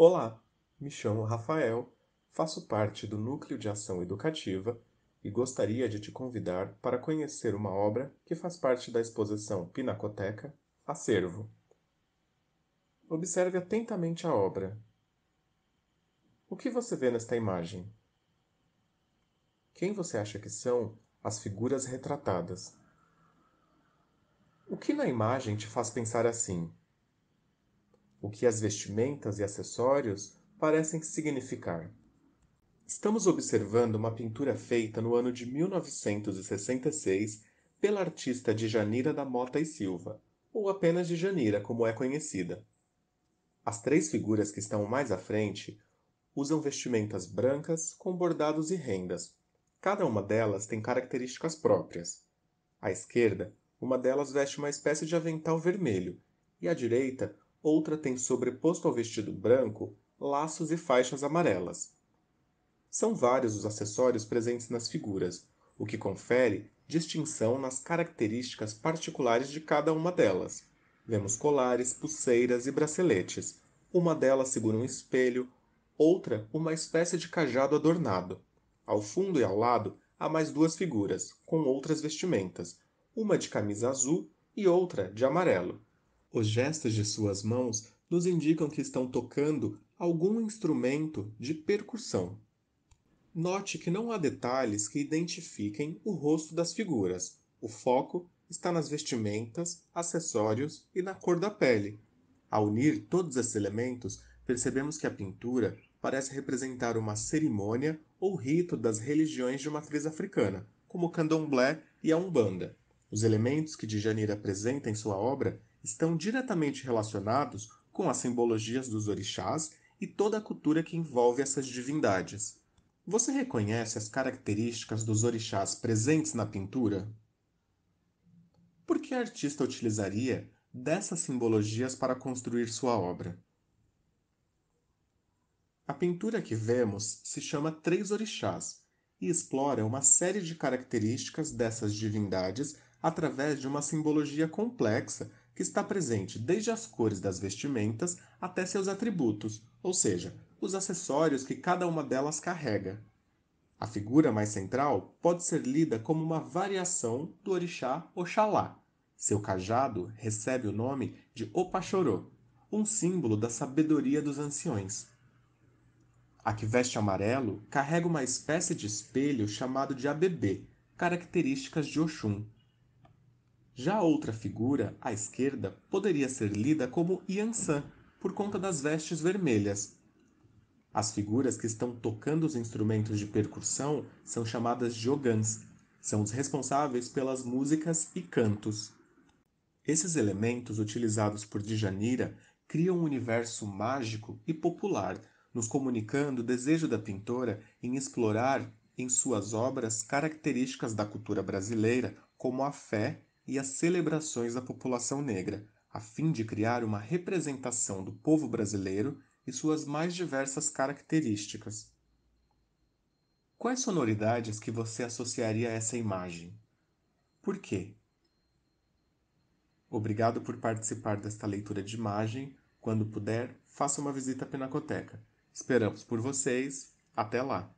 Olá, me chamo Rafael, faço parte do Núcleo de Ação Educativa e gostaria de te convidar para conhecer uma obra que faz parte da exposição Pinacoteca Acervo. Observe atentamente a obra. O que você vê nesta imagem? Quem você acha que são as figuras retratadas? O que na imagem te faz pensar assim? o que as vestimentas e acessórios parecem significar. Estamos observando uma pintura feita no ano de 1966 pela artista Djanira da Mota e Silva, ou apenas Djanira, como é conhecida. As três figuras que estão mais à frente usam vestimentas brancas com bordados e rendas. Cada uma delas tem características próprias. À esquerda, uma delas veste uma espécie de avental vermelho e à direita, outra tem sobreposto ao vestido branco laços e faixas amarelas. São vários os acessórios presentes nas figuras, o que confere distinção nas características particulares de cada uma delas. Vemos colares, pulseiras e braceletes. Uma delas segura um espelho, outra uma espécie de cajado adornado. Ao fundo e ao lado há mais duas figuras, com outras vestimentas, uma de camisa azul e outra de amarelo. Os gestos de suas mãos nos indicam que estão tocando algum instrumento de percussão. Note que não há detalhes que identifiquem o rosto das figuras. O foco está nas vestimentas, acessórios e na cor da pele. Ao unir todos esses elementos, percebemos que a pintura parece representar uma cerimônia ou rito das religiões de matriz africana, como o candomblé e a umbanda. Os elementos que Djanira apresenta em sua obra estão diretamente relacionados com as simbologias dos orixás e toda a cultura que envolve essas divindades. Você reconhece as características dos orixás presentes na pintura? Por que a artista utilizaria dessas simbologias para construir sua obra? A pintura que vemos se chama Três Orixás e explora uma série de características dessas divindades através de uma simbologia complexa que está presente desde as cores das vestimentas até seus atributos, ou seja, os acessórios que cada uma delas carrega. A figura mais central pode ser lida como uma variação do orixá Oxalá. Seu cajado recebe o nome de Opachorô, um símbolo da sabedoria dos anciões. A que veste amarelo carrega uma espécie de espelho chamado de ABB, características de Oxum. Já outra figura, à esquerda, poderia ser lida como Yansan, por conta das vestes vermelhas. As figuras que estão tocando os instrumentos de percussão são chamadas jogans, são os responsáveis pelas músicas e cantos. Esses elementos utilizados por Djanira criam um universo mágico e popular, nos comunicando o desejo da pintora em explorar em suas obras características da cultura brasileira, como a fé e as celebrações da população negra, a fim de criar uma representação do povo brasileiro e suas mais diversas características. Quais sonoridades que você associaria a essa imagem? Por quê? Obrigado por participar desta leitura de imagem. Quando puder, faça uma visita à Pinacoteca. Esperamos por vocês. Até lá!